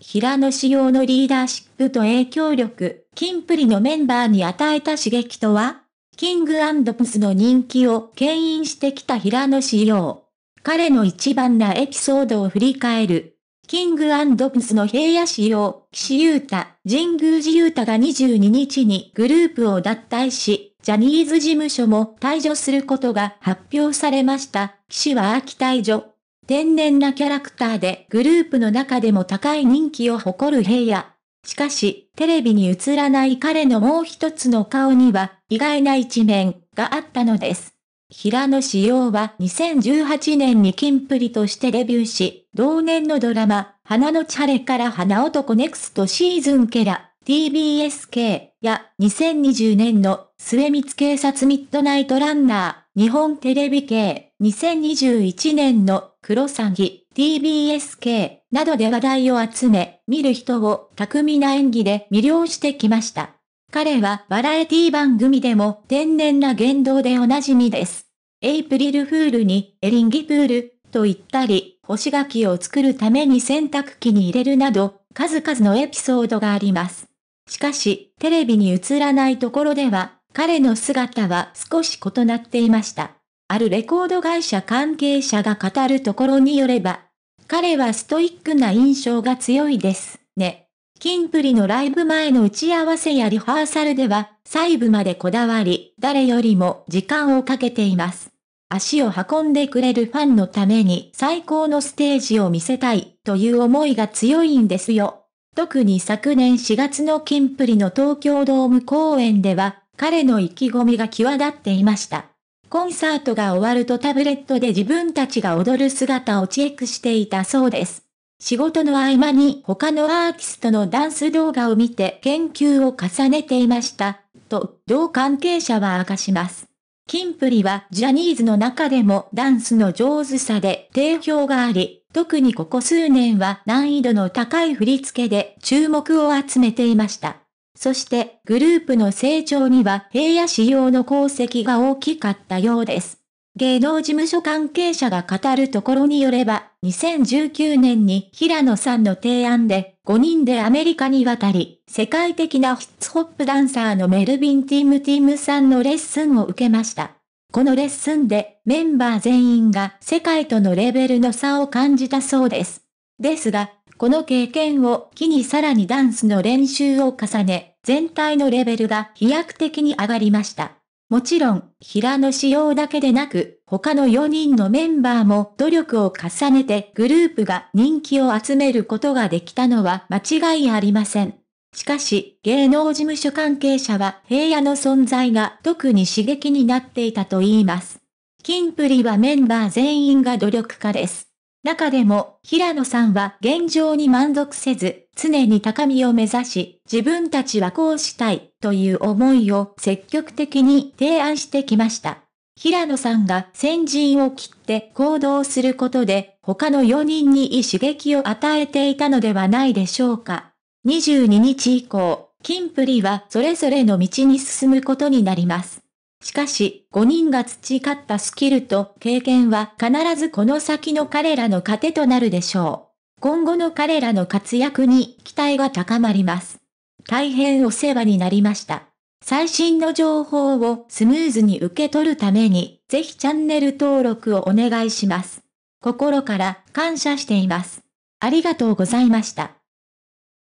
平野仕様のリーダーシップと影響力、キンプリのメンバーに与えた刺激とはキングプスの人気を牽引してきた平野仕様。彼の一番なエピソードを振り返る。キングプスの平野仕様、岸優太、神宮寺優太が22日にグループを脱退し、ジャニーズ事務所も退場することが発表されました。岸は秋退場。天然なキャラクターでグループの中でも高い人気を誇る平野。しかし、テレビに映らない彼のもう一つの顔には、意外な一面があったのです。平野紫耀は2018年にキンプリとしてデビューし、同年のドラマ、花のチャレから花男ネクストシーズンケラ、TBSK や2020年の末光警察ミッドナイトランナー、日本テレビ系2021年のクロサギ、TBSK などで話題を集め、見る人を巧みな演技で魅了してきました。彼はバラエティ番組でも天然な言動でおなじみです。エイプリルフールにエリンギプールと言ったり、干し柿を作るために洗濯機に入れるなど、数々のエピソードがあります。しかし、テレビに映らないところでは、彼の姿は少し異なっていました。あるレコード会社関係者が語るところによれば、彼はストイックな印象が強いですね。キンプリのライブ前の打ち合わせやリハーサルでは、細部までこだわり、誰よりも時間をかけています。足を運んでくれるファンのために最高のステージを見せたいという思いが強いんですよ。特に昨年4月のキンプリの東京ドーム公演では、彼の意気込みが際立っていました。コンサートが終わるとタブレットで自分たちが踊る姿をチェックしていたそうです。仕事の合間に他のアーティストのダンス動画を見て研究を重ねていました、と同関係者は明かします。キンプリはジャニーズの中でもダンスの上手さで定評があり、特にここ数年は難易度の高い振り付けで注目を集めていました。そしてグループの成長には平野仕様の功績が大きかったようです。芸能事務所関係者が語るところによれば、2019年に平野さんの提案で、5人でアメリカに渡り、世界的なヒッツホップダンサーのメルビン・ティム・ティムさんのレッスンを受けました。このレッスンで、メンバー全員が世界とのレベルの差を感じたそうです。ですが、この経験を機にさらにダンスの練習を重ね、全体のレベルが飛躍的に上がりました。もちろん、平野仕様だけでなく、他の4人のメンバーも努力を重ねてグループが人気を集めることができたのは間違いありません。しかし、芸能事務所関係者は平野の存在が特に刺激になっていたと言います。キンプリはメンバー全員が努力家です。中でも、平野さんは現状に満足せず、常に高みを目指し、自分たちはこうしたい、という思いを積極的に提案してきました。平野さんが先陣を切って行動することで、他の4人にいい刺激を与えていたのではないでしょうか。22日以降、キンプリはそれぞれの道に進むことになります。しかし、5人が培ったスキルと経験は必ずこの先の彼らの糧となるでしょう。今後の彼らの活躍に期待が高まります。大変お世話になりました。最新の情報をスムーズに受け取るために、ぜひチャンネル登録をお願いします。心から感謝しています。ありがとうございました。